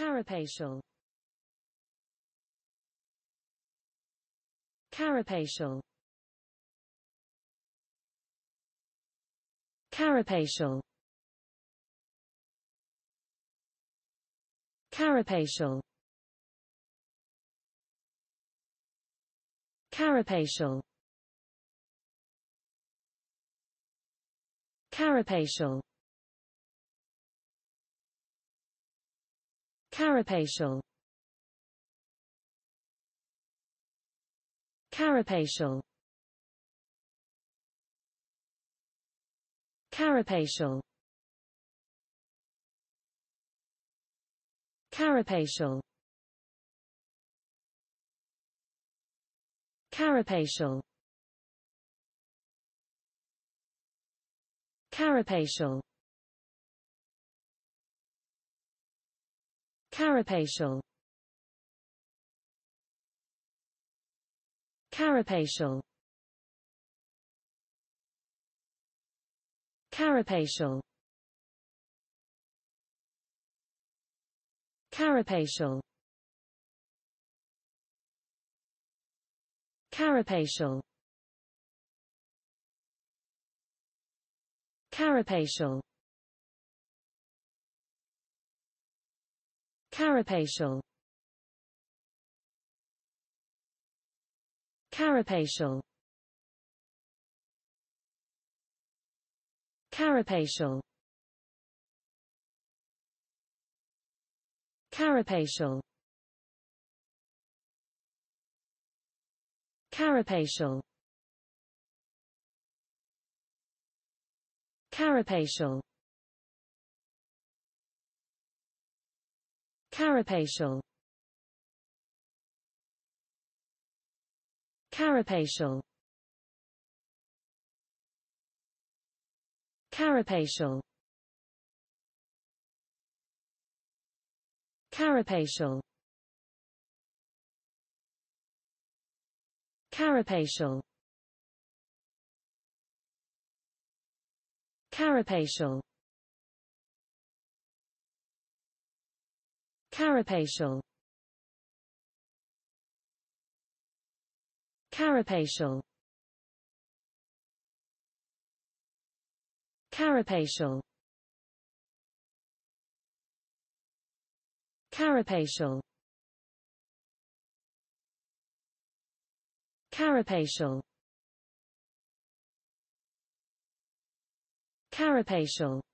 Carapacial Carapacial Carapacial Carapacial Carapacial Carapacial Carapacial Carapacial Carapacial Carapacial Carapacial Carapacial Carapacial Carapacial Carapacial Carapacial Carapacial Carapacial Carapacial Carapacial Carapacial Carapacial Carapacial Carapacial Carapacial Carapacial Carapacial Carapacial Carapacial Carapacial Carapacial Carapacial Carapacial Carapacial Carapacial Carapacial